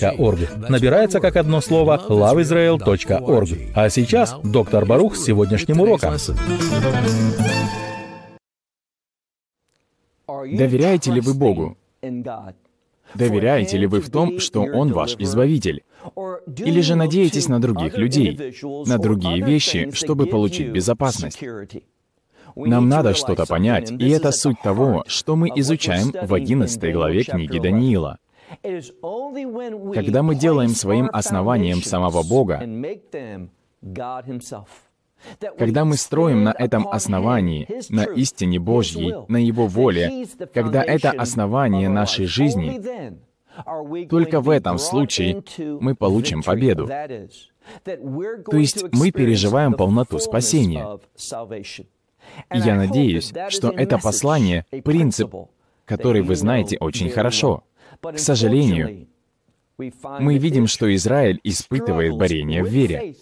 lavisrael.org. Набирается как одно слово loveisrael.org. А сейчас доктор Барух с сегодняшним уроком. Доверяете ли вы Богу? Доверяете ли вы в том, что Он ваш Избавитель? Или же надеетесь на других людей, на другие вещи, чтобы получить безопасность? Нам надо что-то понять, и это суть того, что мы изучаем в 11 главе книги Даниила — когда мы делаем своим основанием самого Бога, когда мы строим на этом основании, на истине Божьей, на Его воле, когда это основание нашей жизни, только в этом случае мы получим победу. То есть мы переживаем полноту спасения. И я надеюсь, что это послание — принцип, который вы знаете очень хорошо — к сожалению, мы видим, что Израиль испытывает борение в вере.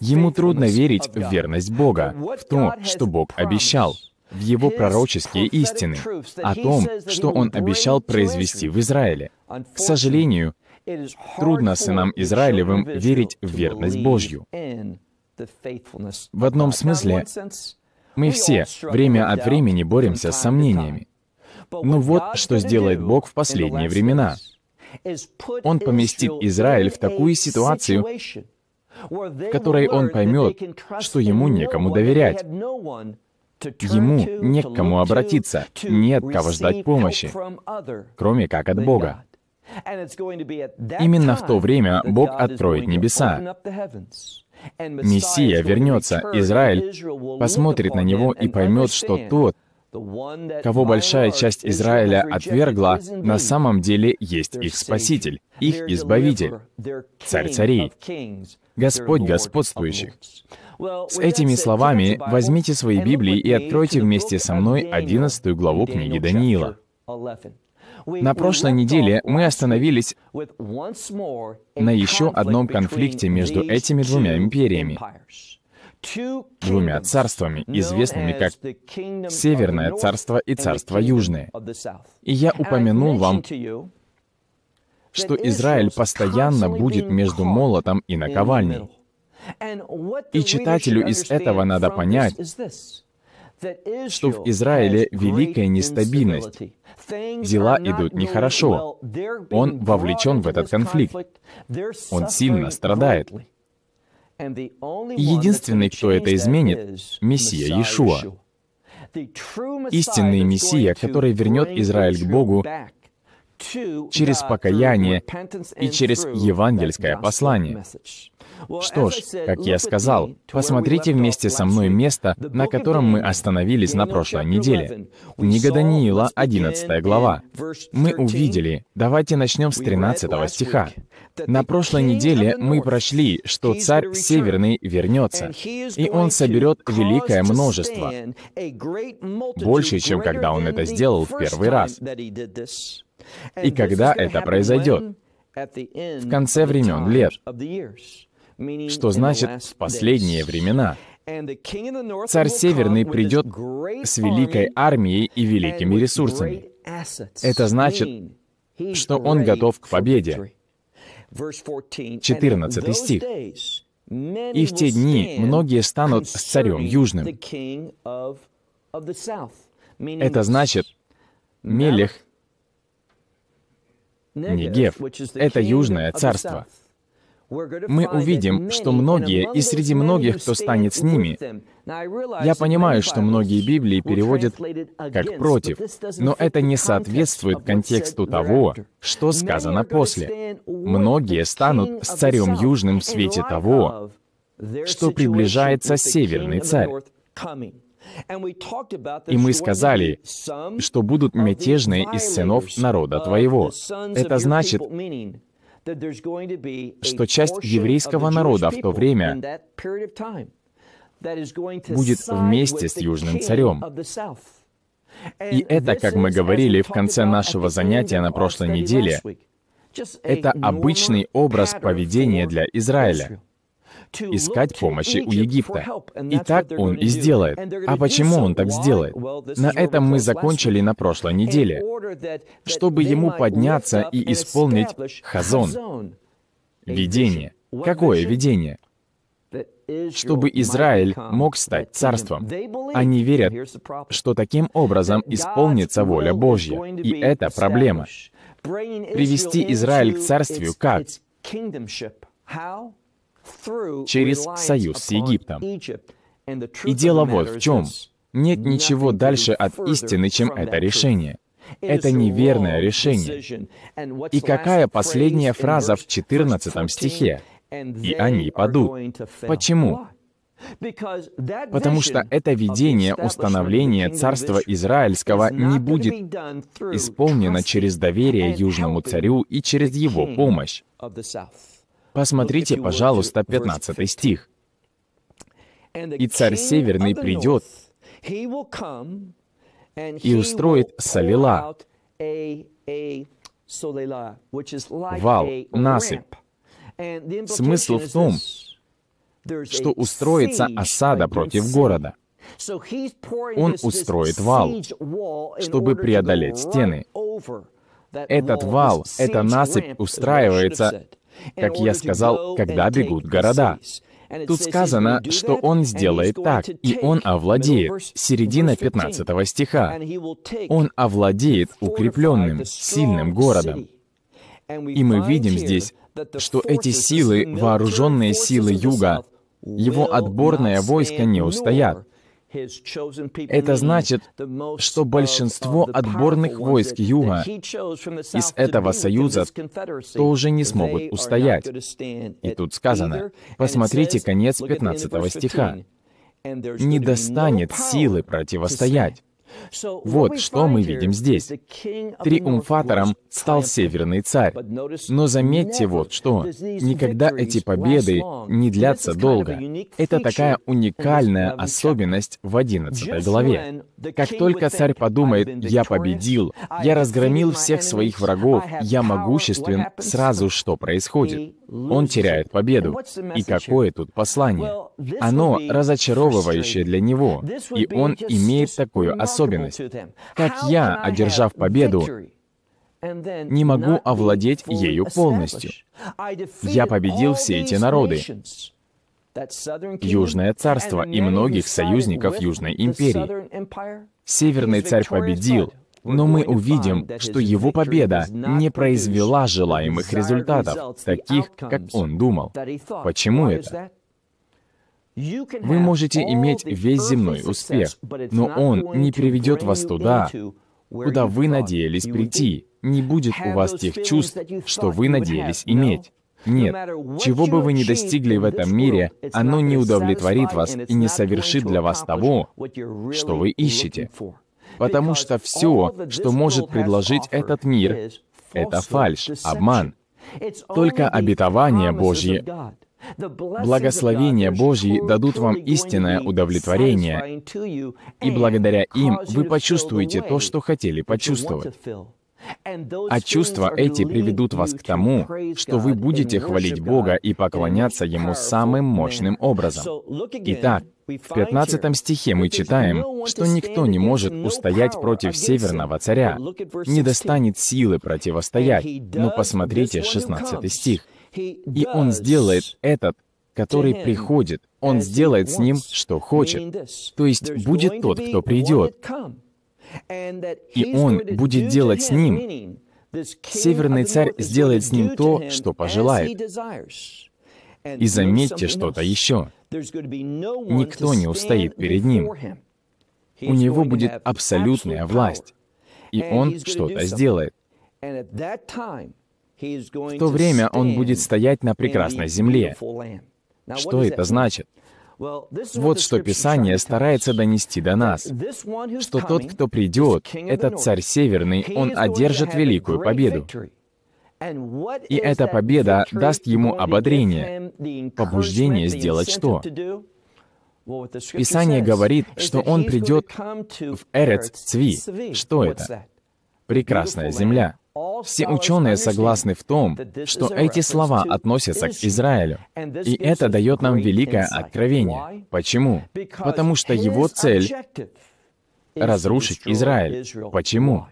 Ему трудно верить в верность Бога, в то, что Бог обещал, в Его пророческие истины, о том, что Он обещал произвести в Израиле. К сожалению, трудно сынам Израилевым верить в верность Божью. В одном смысле, мы все время от времени боремся с сомнениями. Но вот что сделает Бог в последние времена. Он поместит Израиль в такую ситуацию, в которой он поймет, что ему некому доверять. Ему не к кому обратиться, нет кого ждать помощи, кроме как от Бога. Именно в то время Бог откроет небеса. Мессия вернется, Израиль посмотрит на него и поймет, что тот, кого большая часть Израиля отвергла, на самом деле есть их Спаситель, их Избавитель, Царь царей, Господь господствующих. С этими словами возьмите свои Библии и откройте вместе со мной 11 главу книги Даниила. На прошлой неделе мы остановились на еще одном конфликте между этими двумя империями двумя царствами, известными как Северное царство и Царство Южное. И я упомянул вам, что Израиль постоянно будет между молотом и наковальней. И читателю из этого надо понять, что в Израиле великая нестабильность. Дела идут нехорошо. Он вовлечен в этот конфликт. Он сильно страдает. Единственный, кто это изменит, — Мессия Иешуа. Истинный Мессия, который вернет Израиль к Богу через покаяние и через евангельское послание. Что ж, как я сказал, посмотрите вместе со мной место, на котором мы остановились на прошлой неделе. Книга Даниила, 11 глава. Мы увидели, давайте начнем с 13 стиха. На прошлой неделе мы прочли, что царь Северный вернется, и он соберет великое множество, больше, чем когда он это сделал в первый раз. И когда это произойдет? В конце времен лет. Что значит «в последние времена». Царь Северный придет с великой армией и великими ресурсами. Это значит, что он готов к победе. 14 стих. «И в те дни многие станут с царем южным». Это значит, Мелех Негев — это Южное Царство. Мы увидим, что многие, и среди многих, кто станет с ними, я понимаю, что многие Библии переводят как «против», но это не соответствует контексту того, что сказано после. Многие станут с царем Южным в свете того, что приближается Северный царь. И мы сказали, что будут мятежные из сынов народа твоего. Это значит, что часть еврейского народа в то время будет вместе с южным царем. И это, как мы говорили в конце нашего занятия на прошлой неделе, это обычный образ поведения для Израиля искать помощи у Египта. И так он и сделает. А почему он так сделает? На этом мы закончили на прошлой неделе, чтобы ему подняться и исполнить хазон, видение. Какое видение? чтобы Израиль мог стать царством. Они верят, что таким образом исполнится воля Божья, и это проблема. Привести Израиль к царствию как? через союз с Египтом. И дело вот в чем. Нет ничего дальше от истины, чем это решение. Это неверное решение. И какая последняя фраза в 14 стихе? И они падут. Почему? Потому что это видение установления царства Израильского не будет исполнено через доверие южному царю и через его помощь. Посмотрите, пожалуйста, 15 стих. «И царь северный придет и устроит салила, вал, насыпь». Смысл в том, что устроится осада против города. Он устроит вал, чтобы преодолеть стены. Этот вал, эта насыпь устраивается как я сказал, когда бегут города. Тут сказано, что он сделает так, и он овладеет. Середина 15 стиха. Он овладеет укрепленным, сильным городом. И мы видим здесь, что эти силы, вооруженные силы Юга, его отборное войско не устоят. Это значит, что большинство отборных войск Юга из этого союза тоже не смогут устоять. И тут сказано, посмотрите конец 15 стиха, «не достанет силы противостоять». Вот что мы видим здесь. Триумфатором стал Северный царь. Но заметьте вот что. Никогда эти победы не длятся долго. Это такая уникальная особенность в 11 главе. Как только царь подумает «я победил», «я разгромил всех своих врагов», «я могуществен», сразу что происходит? Он теряет победу. И какое тут послание? Оно разочаровывающее для него, и он имеет такую особенность уверенность, как я, одержав победу, не могу овладеть ею полностью. Я победил все эти народы, Южное царство и многих союзников Южной империи. Северный царь победил, но мы увидим, что его победа не произвела желаемых результатов, таких, как он думал. Почему это? Вы можете иметь весь земной успех, но он не приведет вас туда, куда вы надеялись прийти. Не будет у вас тех чувств, что вы надеялись иметь. Нет, чего бы вы ни достигли в этом мире, оно не удовлетворит вас и не совершит для вас того, что вы ищете. Потому что все, что может предложить этот мир, это фальшь, обман. Только обетование Божье Благословения Божьи дадут вам истинное удовлетворение, и благодаря им вы почувствуете то, что хотели почувствовать. А чувства эти приведут вас к тому, что вы будете хвалить Бога и поклоняться Ему самым мощным образом. Итак, в 15 стихе мы читаем, что никто не может устоять против северного царя, не достанет силы противостоять. Но ну, посмотрите 16 стих. И Он сделает этот, который приходит. Он сделает с ним, что хочет. То есть будет тот, кто придет. И Он будет делать с ним. Северный царь сделает с ним то, что пожелает. И заметьте что-то еще. Никто не устоит перед ним. У него будет абсолютная власть. И он что-то сделает. В то время он будет стоять на прекрасной земле. Что это значит? Вот что Писание старается донести до нас, что тот, кто придет, этот царь северный, он одержит великую победу. И эта победа даст ему ободрение, побуждение сделать что? Писание говорит, что он придет в Эрец Цви. Что это? Прекрасная земля. Все ученые согласны в том, что эти слова относятся к Израилю. И это дает нам великое откровение. Почему? Потому что его цель — разрушить Израиль. Почему?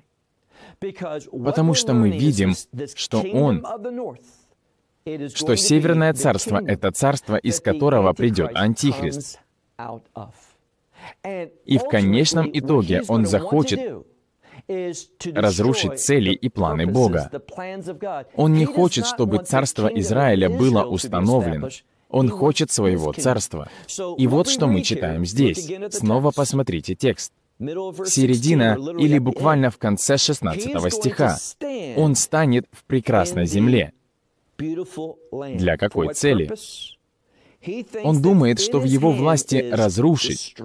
Потому что мы видим, что он что Северное Царство — это царство, из которого придет Антихрист. И в конечном итоге он захочет разрушить цели и планы Бога. Он не хочет, чтобы царство Израиля было установлено. Он хочет своего царства. И вот что мы читаем здесь. Снова посмотрите текст. Середина или буквально в конце 16 стиха. Он станет в прекрасной земле. Для какой цели? Он думает, что в его власти разрушить,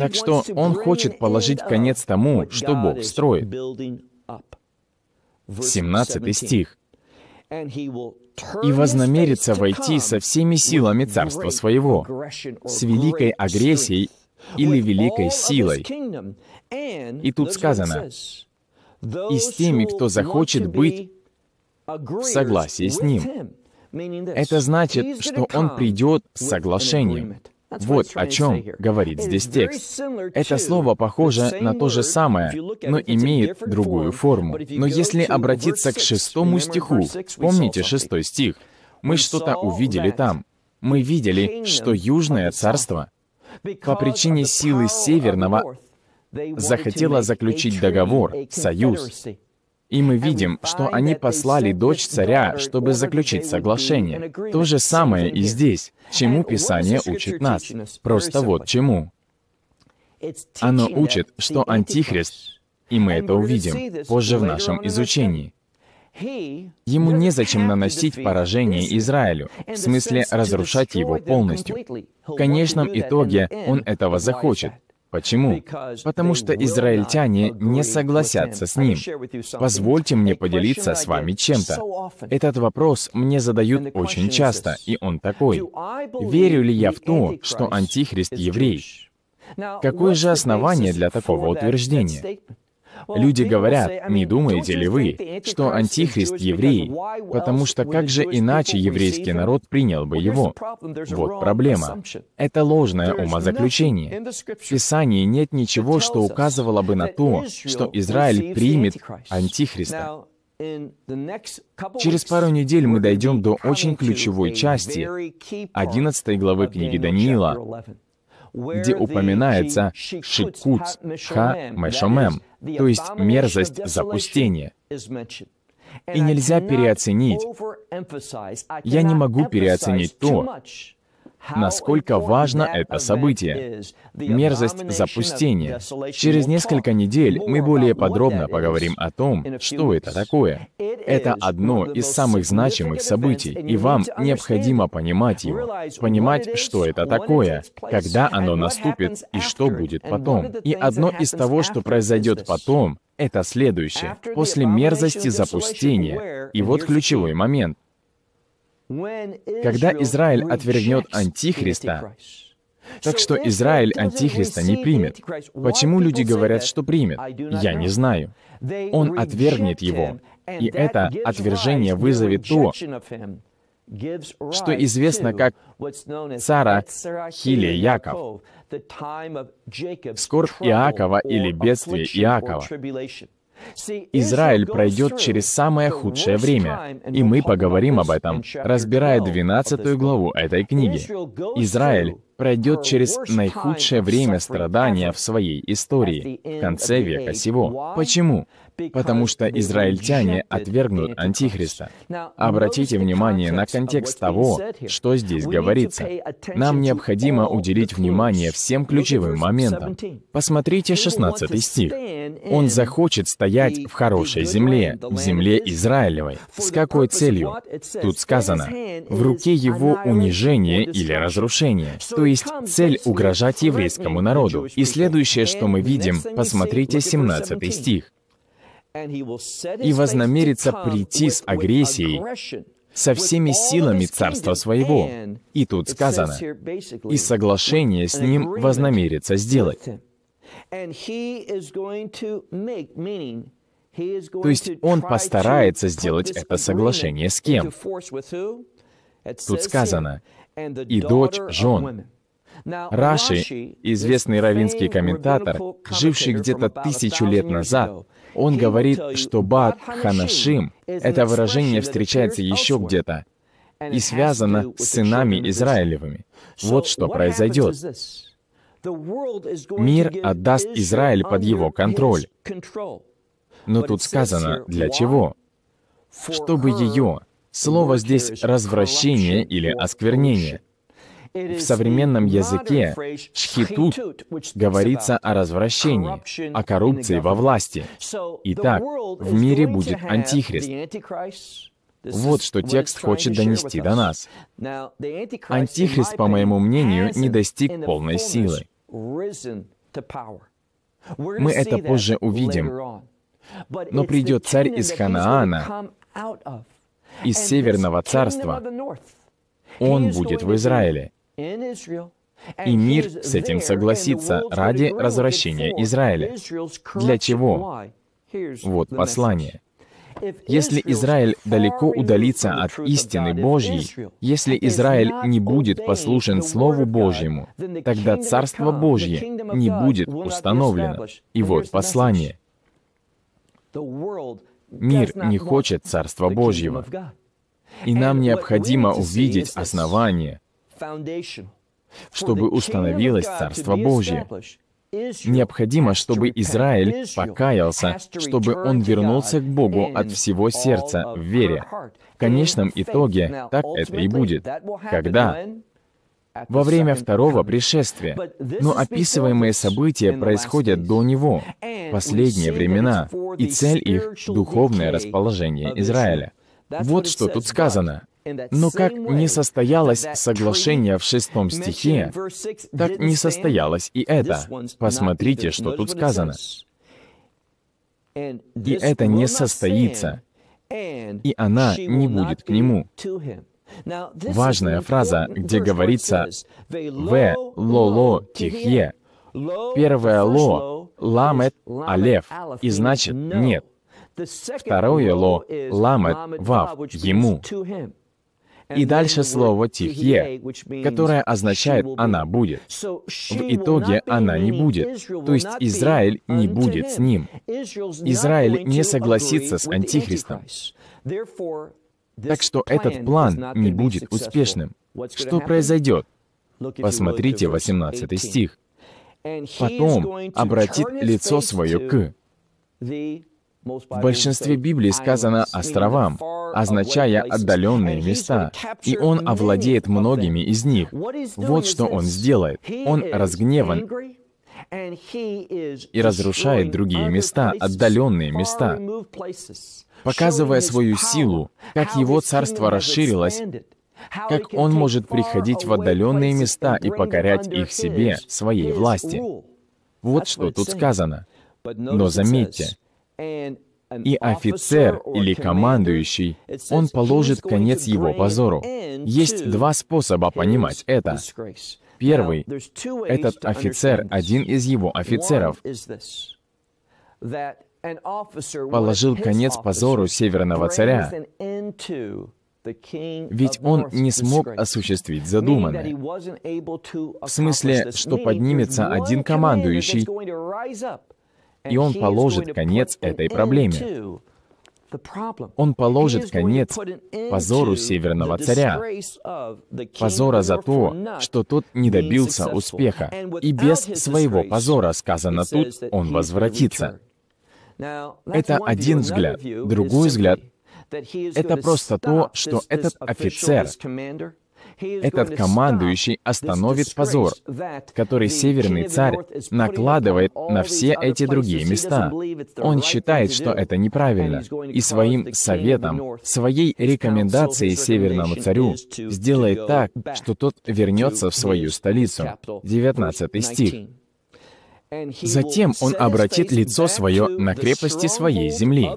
так что Он хочет положить конец тому, что Бог строит. 17 стих. «И вознамерится войти со всеми силами царства своего, с великой агрессией или великой силой». И тут сказано, «И с теми, кто захочет быть в согласии с ним». Это значит, что он придет с соглашением. Вот о чем говорит здесь текст. Это слово похоже на то же самое, но имеет другую форму. Но если обратиться к шестому стиху, помните шестой стих, мы что-то увидели там. Мы видели, что Южное Царство по причине силы Северного захотело заключить договор, союз, и мы видим, что они послали дочь царя, чтобы заключить соглашение. То же самое и здесь, чему Писание учит нас. Просто вот чему. Оно учит, что Антихрист, и мы это увидим позже в нашем изучении, Ему незачем наносить поражение Израилю, в смысле разрушать его полностью. В конечном итоге он этого захочет, Почему? Потому что израильтяне не согласятся с ним. Позвольте мне поделиться с вами чем-то. Этот вопрос мне задают очень часто, и он такой. Верю ли я в то, что Антихрист еврей? Какое же основание для такого утверждения? Люди говорят, не думаете ли вы, что Антихрист еврей, потому что как же иначе еврейский народ принял бы его? Вот проблема. Это ложное умозаключение. В Писании нет ничего, что указывало бы на то, что Израиль примет Антихриста. Через пару недель мы дойдем до очень ключевой части 11 главы книги Даниила, где упоминается «шикут ха мэшомем», то есть мерзость запустения. И нельзя переоценить. Я не могу переоценить то, насколько важно это событие. Мерзость запустения. Через несколько недель мы более подробно поговорим о том, что это такое. Это одно из самых значимых событий, и вам необходимо понимать его, понимать, что это такое, когда оно наступит и что будет потом. И одно из того, что произойдет потом, это следующее. После мерзости запустения, и вот ключевой момент, когда Израиль отвергнет Антихриста, так что Израиль Антихриста не примет. Почему люди говорят, что примет? Я не знаю. Он отвергнет его, и это отвержение вызовет то, что известно как цара Хиле Яков, скорбь Иакова или бедствие Иакова. Израиль пройдет через самое худшее время, и мы поговорим об этом, разбирая 12 главу этой книги. Израиль пройдет через наихудшее время страдания в своей истории, в конце века сего. Почему? Потому что израильтяне отвергнут Антихриста. Обратите внимание на контекст того, что здесь говорится. Нам необходимо уделить внимание всем ключевым моментам. Посмотрите 16 стих. «Он захочет стоять в хорошей земле, в земле Израилевой». С какой целью? Тут сказано, «В руке его унижение или разрушение». То то есть цель — угрожать еврейскому народу. И следующее, что мы видим, посмотрите 17 стих. «И вознамерится прийти с агрессией, со всеми силами царства своего». И тут сказано, «И соглашение с ним вознамерится сделать». То есть он постарается сделать это соглашение с кем? Тут сказано, «и дочь жен, Раши, известный равинский комментатор, живший где-то тысячу лет назад, он говорит, что Бат Ханашим, это выражение встречается еще где-то, и связано с сынами Израилевыми. Вот что произойдет. Мир отдаст Израиль под его контроль. Но тут сказано, для чего? Чтобы ее. Слово здесь «развращение» или «осквернение». В современном языке «шхитут» говорится о развращении, о коррупции во власти. Итак, в мире будет антихрист. Вот что текст хочет донести до нас. Антихрист, по моему мнению, не достиг полной силы. Мы это позже увидим. Но придет царь из Ханаана, из Северного царства. Он будет в Израиле. И мир с этим согласится ради возвращения Израиля. Для чего? Вот послание. Если Израиль далеко удалится от истины Божьей, если Израиль не будет послушен Слову Божьему, тогда Царство Божье не будет установлено. И вот послание. Мир не хочет Царства Божьего. И нам необходимо увидеть основание, чтобы установилось Царство Божье, Необходимо, чтобы Израиль покаялся, чтобы он вернулся к Богу от всего сердца в вере. В конечном итоге так это и будет. Когда? Во время второго пришествия. Но описываемые события происходят до него, последние времена, и цель их — духовное расположение Израиля. Вот что тут сказано. Но как не состоялось соглашение в шестом стихе, так не состоялось и это. Посмотрите, что тут сказано. И это не состоится, и она не будет к нему. Важная фраза, где говорится «в ло ло тихе». Первое «ло» — алев, и значит «нет». Второе «ло» — «ламет вав» — «ему». И дальше слово «тихье», которое означает «она будет». В итоге она не будет, то есть Израиль не будет с ним. Израиль не согласится с Антихристом. Так что этот план не будет успешным. Что произойдет? Посмотрите 18 стих. «Потом обратит лицо свое к в большинстве Библии сказано «островам», означая «отдаленные места», и он овладеет многими из них. Вот что он сделает. Он разгневан и разрушает другие места, отдаленные места, показывая свою силу, как его царство расширилось, как он может приходить в отдаленные места и покорять их себе, своей власти. Вот что тут сказано. Но заметьте, и офицер или командующий, он положит конец его позору. Есть два способа понимать это. Первый — этот офицер, один из его офицеров, положил конец позору северного царя, ведь он не смог осуществить задуманное. В смысле, что поднимется один командующий, и Он положит конец этой проблеме. Он положит конец позору северного царя, позора за то, что тот не добился успеха, и без своего позора, сказано тут, он возвратится. Это один взгляд. Другой взгляд — это просто то, что этот офицер, этот командующий остановит позор, который Северный Царь накладывает на все эти другие места. Он считает, что это неправильно, и своим советом, своей рекомендацией Северному Царю сделает так, что тот вернется в свою столицу. 19 стих. Затем он обратит лицо свое на крепости своей земли.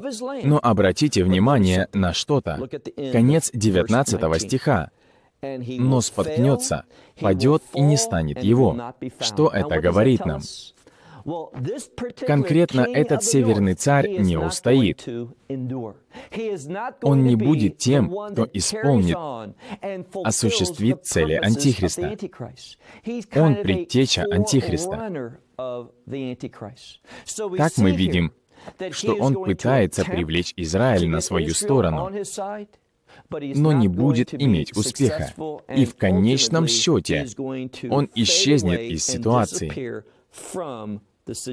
Но обратите внимание на что-то. Конец 19 стиха но споткнется, падет и не станет его. Что это говорит нам? Конкретно этот северный царь не устоит. Он не будет тем, кто исполнит, осуществит цели Антихриста. Он предтеча Антихриста. Так мы видим, что он пытается привлечь Израиль на свою сторону но не будет иметь успеха. И в конечном счете он исчезнет из ситуации.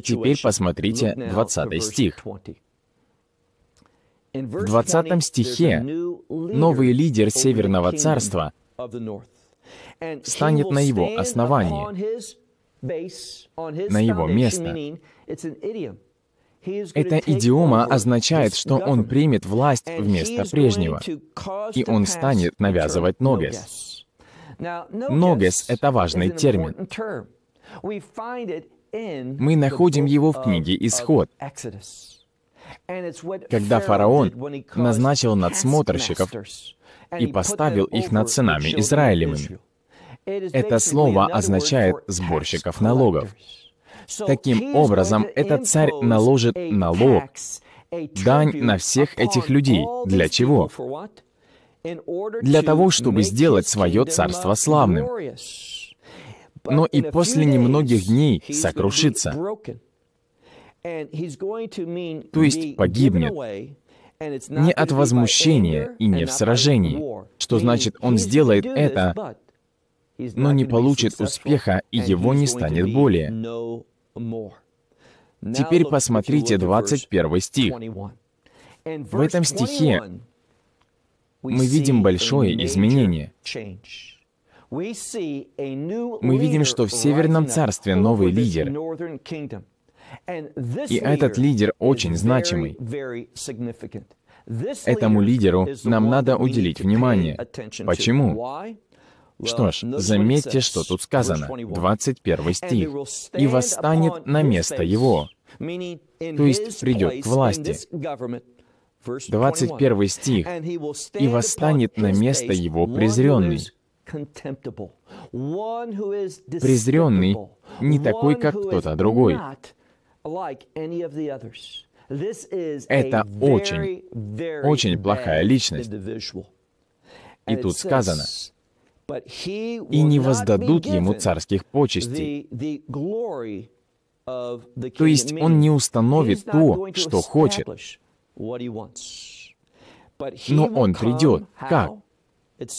Теперь посмотрите 20 стих. В 20 стихе новый лидер Северного Царства станет на его основании, на его место. Эта идиома означает, что он примет власть вместо прежнего, и он станет навязывать ногес. Ногес — это важный термин. Мы находим его в книге «Исход», когда фараон назначил надсмотрщиков и поставил их над сынами Израилевыми. Это слово означает «сборщиков налогов». Таким образом, этот царь наложит налог, дань на всех этих людей. Для чего? Для того, чтобы сделать свое царство славным. Но и после немногих дней сокрушится. То есть погибнет. Не от возмущения и не в сражении, что значит он сделает это, но не получит успеха, и его не станет более. Теперь посмотрите 21 стих. В этом стихе мы видим большое изменение. Мы видим, что в Северном Царстве новый лидер. И этот лидер очень значимый. Этому лидеру нам надо уделить внимание. Почему? Что ж, заметьте, что тут сказано, 21 стих. «И восстанет на место его», то есть придет к власти. 21 стих. «И восстанет на место его презренный». Презренный не такой, как кто-то другой. Это очень, очень плохая личность. И тут сказано, и не воздадут ему царских почестей. То есть он не установит то, что хочет. Но он придет. Как?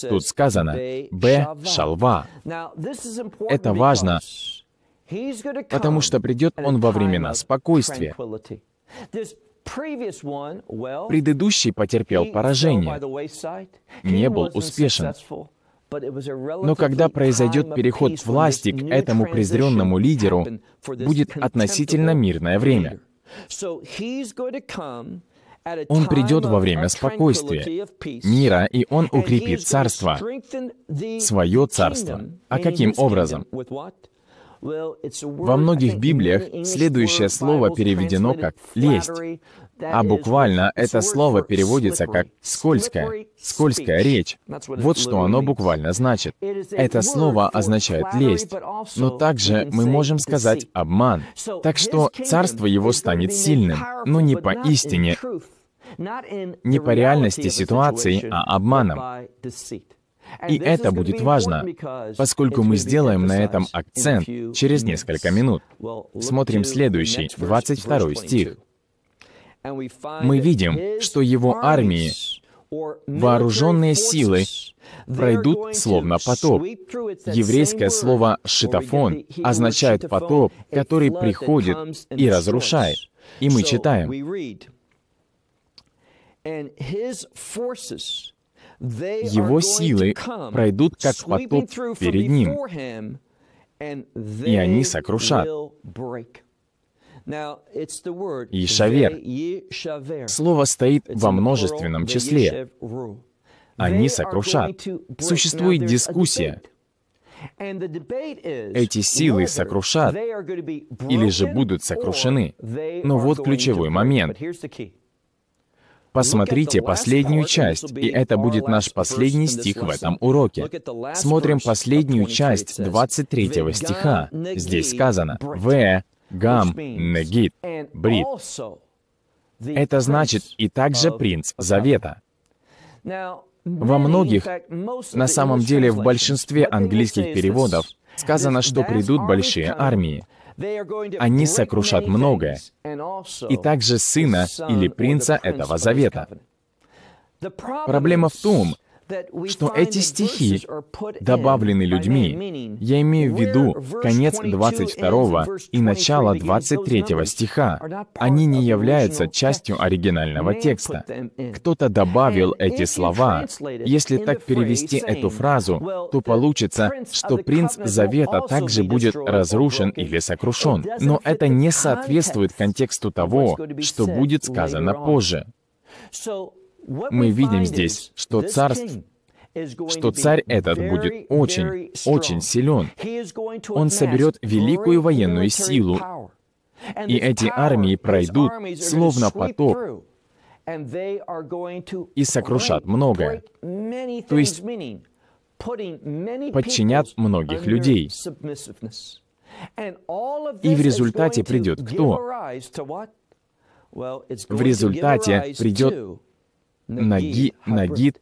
Тут сказано «Б Шалва». Это важно, потому что придет он во времена спокойствия. Предыдущий потерпел поражение, не был успешен. Но когда произойдет переход власти к этому презренному лидеру, будет относительно мирное время. Он придет во время спокойствия, мира, и он укрепит царство, свое царство. А каким образом? Во многих Библиях следующее слово переведено как «лесть», а буквально это слово переводится как «скользкая», «скользкая речь». Вот что оно буквально значит. Это слово означает «лесть», но также мы можем сказать «обман». Так что царство его станет сильным, но не по истине, не по реальности ситуации, а обманом. И это будет важно, поскольку мы сделаем на этом акцент через несколько минут. Смотрим следующий, 22 стих мы видим, что его армии, вооруженные силы, пройдут словно потоп. Еврейское слово «шитофон» означает потоп, который приходит и разрушает. И мы читаем. Его силы пройдут как потоп перед ним, и они сокрушат. Ишавер. Слово стоит во множественном числе. Они сокрушат. Существует дискуссия. Эти силы сокрушат или же будут сокрушены. Но вот ключевой момент. Посмотрите последнюю часть, и это будет наш последний стих в этом уроке. Смотрим последнюю часть 23 стиха. Здесь сказано «В Гам, Негид, Брит. Это значит и также принц Завета. Во многих, на самом деле в большинстве английских переводов, сказано, что придут большие армии. Они сокрушат многое, и также сына или принца этого завета. Проблема в том, что эти стихи добавлены людьми. Я имею в виду конец 22 и начало 23 стиха. Они не являются частью оригинального текста. Кто-то добавил эти слова. Если так перевести эту фразу, то получится, что принц Завета также будет разрушен или сокрушен. Но это не соответствует контексту того, что будет сказано позже мы видим здесь, что царство что царь этот будет очень, очень силен. Он соберет великую военную силу, и эти армии пройдут, словно поток, и сокрушат многое. То есть подчинят многих людей. И в результате придет кто? В результате придет Наги, Нагид,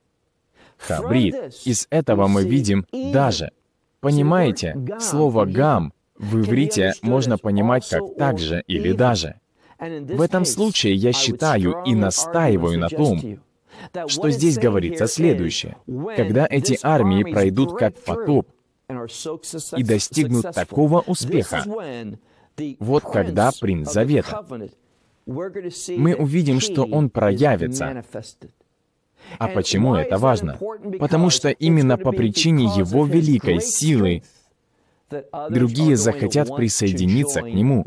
Хабрид. Из этого мы видим даже, понимаете, слово «гам» в иврите можно понимать как «также» или «даже». В этом случае я считаю и настаиваю на том, что здесь говорится следующее. Когда эти армии пройдут как потоп и достигнут такого успеха, вот когда принц Завета, мы увидим, что он проявится. А почему это важно? Потому что именно по причине его великой силы другие захотят присоединиться к нему.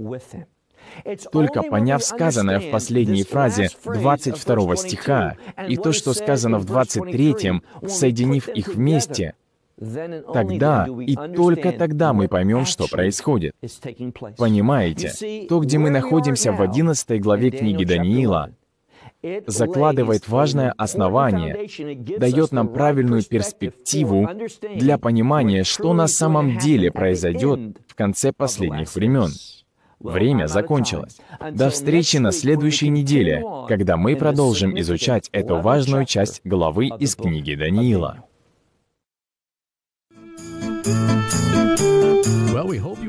Только поняв сказанное в последней фразе 22 стиха и то, что сказано в 23, соединив их вместе, Тогда и только тогда мы поймем, что происходит. Понимаете, то, где мы находимся в 11 главе книги Даниила, закладывает важное основание, дает нам правильную перспективу для понимания, что на самом деле произойдет в конце последних времен. Время закончилось. До встречи на следующей неделе, когда мы продолжим изучать эту важную часть главы из книги Даниила.